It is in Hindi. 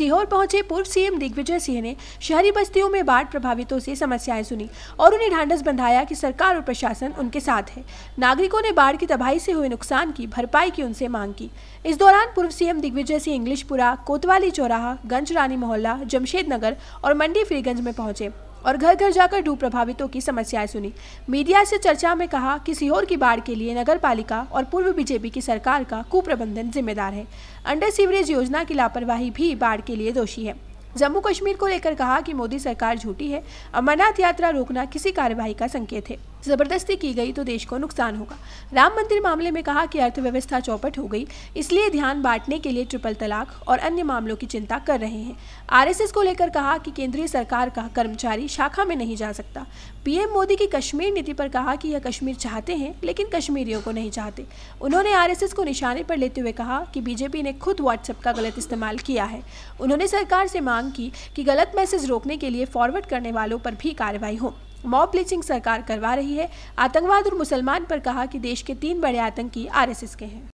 सीहोर पहुंचे पूर्व सीएम दिग्विजय सिंह ने शहरी बस्तियों में बाढ़ प्रभावितों से समस्याएं सुनी और उन्हें ढांढस बंधाया कि सरकार और प्रशासन उनके साथ है नागरिकों ने बाढ़ की तबाही से हुए नुकसान की भरपाई की उनसे मांग की इस दौरान पूर्व सीएम दिग्विजय सिंह इंग्लिशपुरा कोतवाली चौराहा गंज रानी मोहल्ला जमशेद नगर और मंडी फ्रीगंज में पहुंचे और घर घर जाकर डूब प्रभावितों की समस्याएं सुनी मीडिया से चर्चा में कहा कि सीहोर की बाढ़ के लिए नगर पालिका और पूर्व बीजेपी की सरकार का कुप्रबंधन जिम्मेदार है अंडर सीवरेज योजना की लापरवाही भी बाढ़ के लिए दोषी है जम्मू कश्मीर को लेकर कहा कि मोदी सरकार झूठी है अमरनाथ यात्रा रोकना किसी कार्यवाही का संकेत है ज़बरदस्ती की गई तो देश को नुकसान होगा राम मंदिर मामले में कहा कि अर्थव्यवस्था चौपट हो गई इसलिए ध्यान बांटने के लिए ट्रिपल तलाक और अन्य मामलों की चिंता कर रहे हैं आरएसएस को लेकर कहा कि केंद्रीय सरकार का कर्मचारी शाखा में नहीं जा सकता पीएम मोदी की कश्मीर नीति पर कहा कि यह कश्मीर चाहते हैं लेकिन कश्मीरियों को नहीं चाहते उन्होंने आर को निशाने पर लेते हुए कहा कि बीजेपी ने खुद व्हाट्सएप का गलत इस्तेमाल किया है उन्होंने सरकार से मांग की कि गलत मैसेज रोकने के लिए फॉरवर्ड करने वालों पर भी कार्रवाई हो मॉब लिंचिंग सरकार करवा रही है आतंकवाद और मुसलमान पर कहा कि देश के तीन बड़े आतंकी आरएसएस के हैं